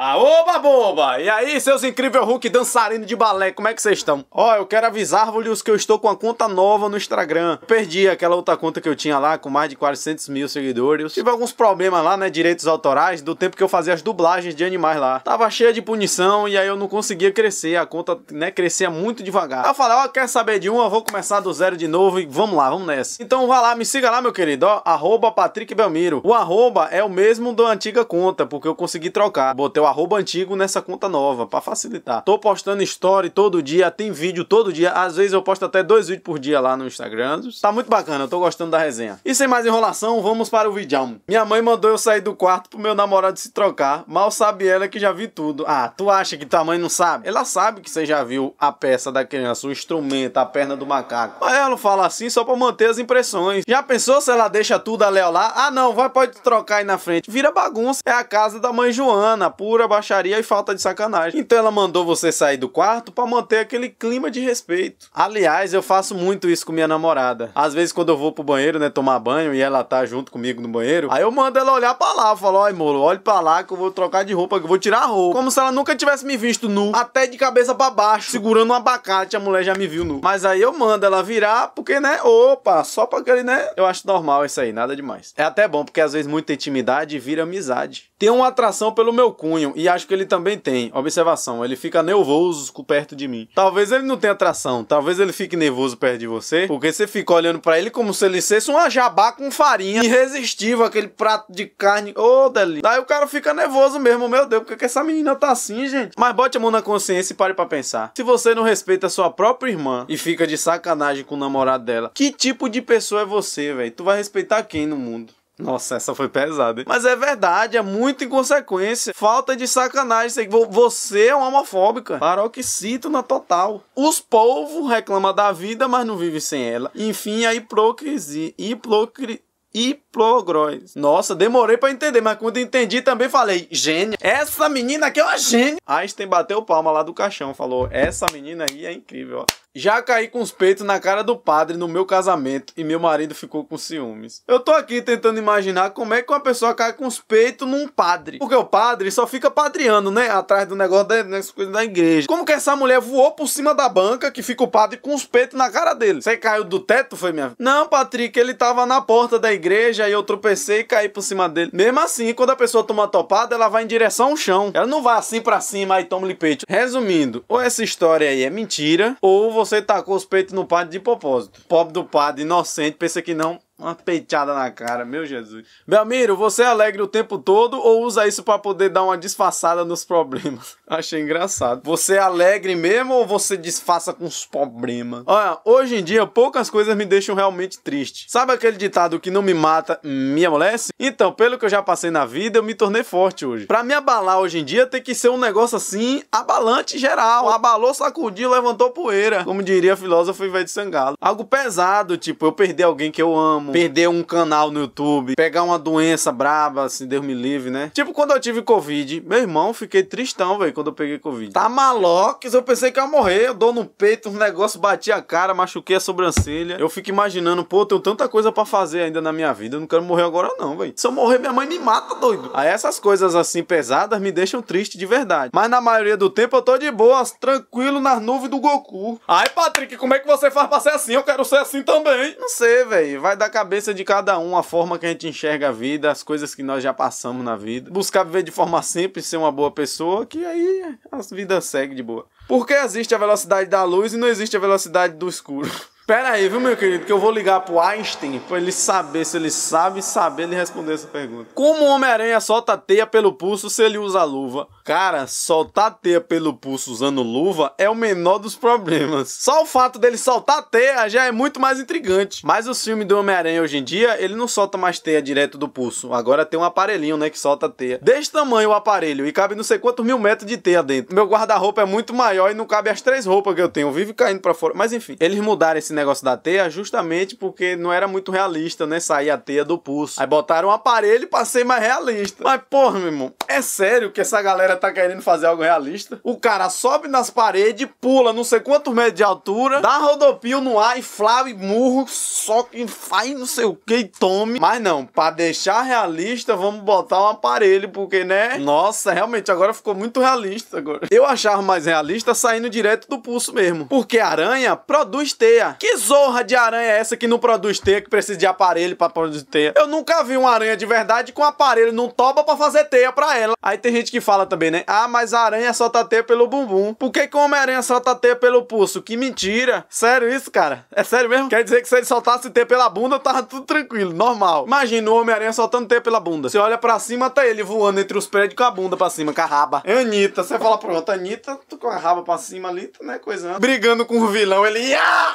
Aoba boba! E aí, seus incrível Hulk dançarino de balé, como é que vocês estão? Ó, oh, eu quero avisar-vos que eu estou com a conta nova no Instagram. Eu perdi aquela outra conta que eu tinha lá com mais de 400 mil seguidores. tive alguns problemas lá, né? Direitos autorais, do tempo que eu fazia as dublagens de animais lá. Tava cheia de punição e aí eu não conseguia crescer. A conta, né, crescia muito devagar. Aí eu falei, ó, oh, quer saber de uma? Vou começar do zero de novo e vamos lá, vamos nessa. Então vá lá, me siga lá, meu querido, ó, arroba Patrick Belmiro. O arroba é o mesmo da antiga conta, porque eu consegui trocar. Botei o arroba antigo nessa conta nova, para facilitar. Tô postando story todo dia, tem vídeo todo dia, às vezes eu posto até dois vídeos por dia lá no Instagram. Tá muito bacana, eu tô gostando da resenha. E sem mais enrolação, vamos para o vídeo. Minha mãe mandou eu sair do quarto pro meu namorado se trocar, mal sabe ela que já vi tudo. Ah, tu acha que tua mãe não sabe? Ela sabe que você já viu a peça da criança, o instrumento, a perna do macaco. Mas ela fala assim só pra manter as impressões. Já pensou se ela deixa tudo a Léo lá? Ah não, vai pode trocar aí na frente. Vira bagunça. É a casa da mãe Joana, pura pura baixaria e falta de sacanagem. Então ela mandou você sair do quarto para manter aquele clima de respeito. Aliás, eu faço muito isso com minha namorada. Às vezes quando eu vou pro banheiro, né, tomar banho e ela tá junto comigo no banheiro, aí eu mando ela olhar para lá, eu falo: "Ai, molo, olhe para lá que eu vou trocar de roupa, que eu vou tirar a roupa". Como se ela nunca tivesse me visto nu, até de cabeça para baixo, segurando um abacate, a mulher já me viu nu. Mas aí eu mando ela virar porque, né, opa, só para aquele, né? Eu acho normal isso aí, nada demais. É até bom porque às vezes muita intimidade vira amizade. Tem uma atração pelo meu cunho tenho, e acho que ele também tem, observação, ele fica nervoso perto de mim. Talvez ele não tenha atração, talvez ele fique nervoso perto de você, porque você fica olhando para ele como se ele fosse uma jabá com farinha irresistível, aquele prato de carne, ô oh, deli. Daí o cara fica nervoso mesmo, meu Deus, porque que essa menina tá assim, gente? Mas bote a mão na consciência e pare pra pensar. Se você não respeita sua própria irmã e fica de sacanagem com o namorado dela, que tipo de pessoa é você, velho? Tu vai respeitar quem no mundo? Nossa, essa foi pesada. Hein? Mas é verdade, é muito inconsequência. Falta de sacanagem. Você é uma homofóbica. Paroxítona na total. Os povos reclamam da vida, mas não vivem sem ela. Enfim, a hipocrisia. Hipocrisia hiplogróis. Nossa, demorei para entender, mas quando entendi também falei, gênio. Essa menina aqui é uma gênio. Einstein bateu palma lá do caixão, falou, essa menina aí é incrível, ó. Já caí com os peitos na cara do padre no meu casamento e meu marido ficou com ciúmes. Eu tô aqui tentando imaginar como é que uma pessoa cai com os peitos num padre. Porque o padre só fica padreando, né? Atrás do negócio da, da igreja. Como que essa mulher voou por cima da banca que fica o padre com os peitos na cara dele? Você caiu do teto, foi minha? Não, Patrick, ele tava na porta da igreja e eu tropecei e caí por cima dele. Mesmo assim, quando a pessoa toma topada, ela vai em direção ao chão. Ela não vai assim para cima e toma-lhe peito. Resumindo, ou essa história aí é mentira, ou você tacou os peitos no padre de propósito. Pobre do padre, inocente, pensa que não uma peitada na cara, meu Jesus. Belmiro, você é alegre o tempo todo ou usa isso para poder dar uma disfarçada nos problemas? Achei engraçado. Você é alegre mesmo ou você disfarça com os problemas? Olha, hoje em dia poucas coisas me deixam realmente triste. Sabe aquele ditado que não me mata, me amolece? Então, pelo que eu já passei na vida, eu me tornei forte hoje. Para me abalar hoje em dia tem que ser um negócio assim, abalante geral. Abalou, sacudiu, levantou poeira. Como diria a filósofa Ivete Sangalo. Algo pesado, tipo, eu perder alguém que eu amo como perder um canal no YouTube, pegar uma doença braba, assim, Deus me livre, né? Tipo, quando eu tive Covid, meu irmão, fiquei tristão, velho, quando eu peguei Covid. Tá maloques, eu pensei que ia morrer, eu dou no peito, uns negócios, bati a cara, machuquei a sobrancelha. Eu fico imaginando, pô, tenho tanta coisa para fazer ainda na minha vida, eu não quero morrer agora não, velho. Se eu morrer, minha mãe me mata, doido. Aí essas coisas assim pesadas me deixam triste de verdade. Mas na maioria do tempo eu tô de boas, tranquilo nas nuvens do Goku. Ai, Patrick, como é que você faz pra ser assim? Eu quero ser assim também. Não sei, velho, vai dar cabeça de cada um a forma que a gente enxerga a vida, as coisas que nós já passamos na vida. Buscar viver de forma simples, ser uma boa pessoa, que aí a vida segue de boa. Porque existe a velocidade da luz e não existe a velocidade do escuro. Pera aí, viu, meu querido, que eu vou ligar pro Einstein pra ele saber se ele sabe saber ele responder essa pergunta. Como o Homem-Aranha solta a teia pelo pulso se ele usa a luva? cara soltar a teia pelo pulso usando luva é o menor dos problemas. Só o fato dele soltar a teia já é muito mais intrigante. Mas o filme do Homem-Aranha hoje em dia, ele não solta mais teia direto do pulso. Agora tem um aparelhinho, né, que solta a teia. Desse tamanho o aparelho e cabe não sei quantos mil metros de teia dentro. Meu guarda-roupa é muito maior e não cabe as três roupas que eu tenho. Vive caindo para fora. Mas enfim, eles mudaram esse negócio da teia justamente porque não era muito realista, né, sair a teia do pulso. Aí botaram um aparelho pra ser mais realista. Mas porra, meu irmão, é sério que essa galera tá querendo fazer algo realista. O cara sobe nas paredes, pula não sei quantos metros de altura, dá rodopio no ar e Flávio e murro, só que faz não sei o que e tome. Mas não, pra deixar realista, vamos botar um aparelho, porque né? Nossa, realmente agora ficou muito realista agora. Eu achava mais realista saindo direto do pulso mesmo. Porque aranha produz teia. Que zorra de aranha é essa que não produz teia, que precisa de aparelho pra produzir teia? Eu nunca vi uma aranha de verdade com aparelho não toba pra fazer teia pra ela. Aí tem gente que fala também, né? Ah, mas a aranha solta tá teia pelo bumbum. Por que, que o Homem-Aranha solta tá teia pelo pulso? Que mentira! Sério isso, cara? É sério mesmo? Quer dizer que se ele soltasse teia pela bunda, tava tudo tranquilo, normal. Imagina o Homem-Aranha soltando teia pela bunda. Você olha pra cima, tá ele voando entre os prédios com a bunda pra cima, com a raba. É Anitta, você fala, pronto, Anitta, com a raba pra cima ali, né? coisa. Brigando com o vilão, ele. Ah!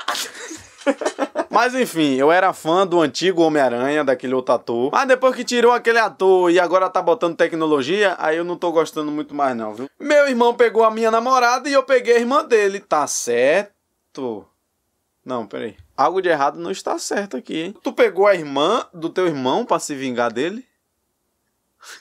Mas enfim, eu era fã do antigo Homem-Aranha, daquele outro ator. Mas depois que tirou aquele ator e agora tá botando tecnologia, aí eu não tô gostando muito mais, não, viu? Meu irmão pegou a minha namorada e eu peguei a irmã dele. Tá certo? Não, peraí. Algo de errado não está certo aqui, hein? Tu pegou a irmã do teu irmão para se vingar dele?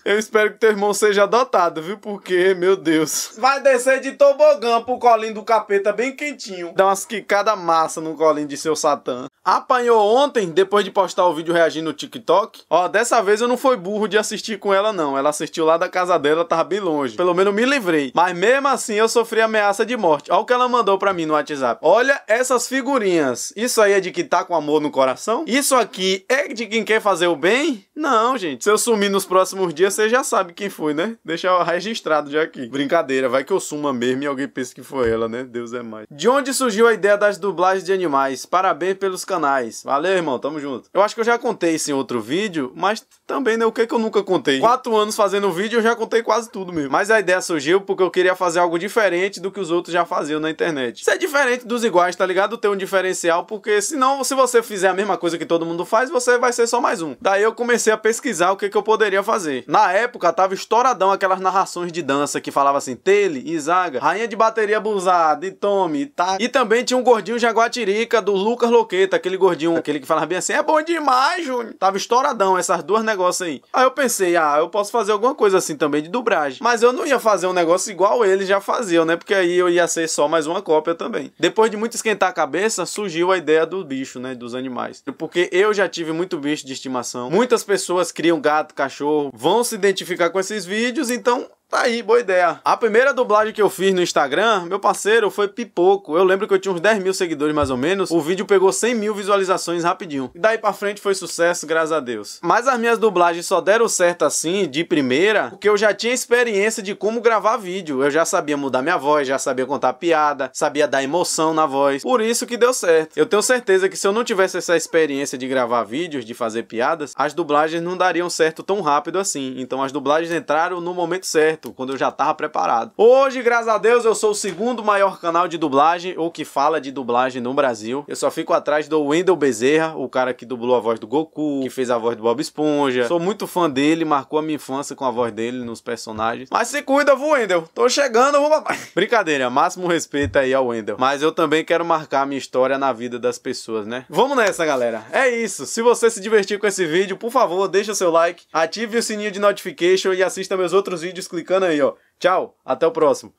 Eu espero que teu irmão seja adotado, viu? Porque, meu Deus. Vai descer de tobogã pro colinho do capeta bem quentinho. Dá umas quicadas massa no colinho de seu satã. Apanhou ontem, depois de postar o vídeo reagindo no TikTok. Ó, dessa vez eu não fui burro de assistir com ela, não. Ela assistiu lá da casa dela, tava bem longe. Pelo menos me livrei. Mas mesmo assim eu sofri ameaça de morte. Olha o que ela mandou pra mim no WhatsApp. Olha essas figurinhas. Isso aí é de que tá com amor no coração? Isso aqui é de quem quer fazer o bem? Não, gente. Se eu sumir nos próximos Dia você já sabe quem foi, né? Deixa registrado já aqui. Brincadeira, vai que eu suma mesmo e alguém pensa que foi ela, né? Deus é mais. De onde surgiu a ideia das dublagens de animais? Parabéns pelos canais. Valeu, irmão, tamo junto. Eu acho que eu já contei isso em outro vídeo, mas também, né? O que, que eu nunca contei? Quatro anos fazendo vídeo, eu já contei quase tudo mesmo. Mas a ideia surgiu porque eu queria fazer algo diferente do que os outros já faziam na internet. Isso é diferente dos iguais, tá ligado? Ter um diferencial, porque senão, se você fizer a mesma coisa que todo mundo faz, você vai ser só mais um. Daí eu comecei a pesquisar o que, que eu poderia fazer na época tava estouradão aquelas narrações de dança que falava assim, Tele, Izaga, Rainha de Bateria Abusada, e Tommy, tá. E também tinha um gordinho jaguatirica do Lucas Loqueta, aquele gordinho, aquele que falava bem assim, é bom demais, Júnior. Tava estouradão essas duas negócios aí. Aí eu pensei, ah, eu posso fazer alguma coisa assim também de dublagem. Mas eu não ia fazer um negócio igual eles já faziam, né? Porque aí eu ia ser só mais uma cópia também. Depois de muito esquentar a cabeça, surgiu a ideia do bicho, né? Dos animais. Porque eu já tive muito bicho de estimação. Muitas pessoas criam gato, cachorro, vão vão se identificar com esses vídeos, então Tá aí, boa ideia. A primeira dublagem que eu fiz no Instagram, meu parceiro, foi Pipoco. Eu lembro que eu tinha uns 10 mil seguidores mais ou menos. O vídeo pegou 100 mil visualizações rapidinho. E daí pra frente foi sucesso, graças a Deus. Mas as minhas dublagens só deram certo assim, de primeira, porque eu já tinha experiência de como gravar vídeo. Eu já sabia mudar minha voz, já sabia contar piada, sabia dar emoção na voz. Por isso que deu certo. Eu tenho certeza que se eu não tivesse essa experiência de gravar vídeos, de fazer piadas, as dublagens não dariam certo tão rápido assim. Então as dublagens entraram no momento certo certo, quando eu já tava preparado. Hoje, graças a Deus, eu sou o segundo maior canal de dublagem, ou que fala de dublagem no Brasil. Eu só fico atrás do Wendel Bezerra, o cara que dublou a voz do Goku, que fez a voz do Bob Esponja. Sou muito fã dele, marcou a minha infância com a voz dele nos personagens. Mas se cuida, Wendel. Tô chegando, vou Brincadeira, máximo respeito aí ao Wendel. Mas eu também quero marcar a minha história na vida das pessoas, né? Vamos nessa, galera. É isso. Se você se divertiu com esse vídeo, por favor, deixa seu like, ative o sininho de notification e assista meus outros vídeos clicando bacana aí, ó. Tchau, até o próximo.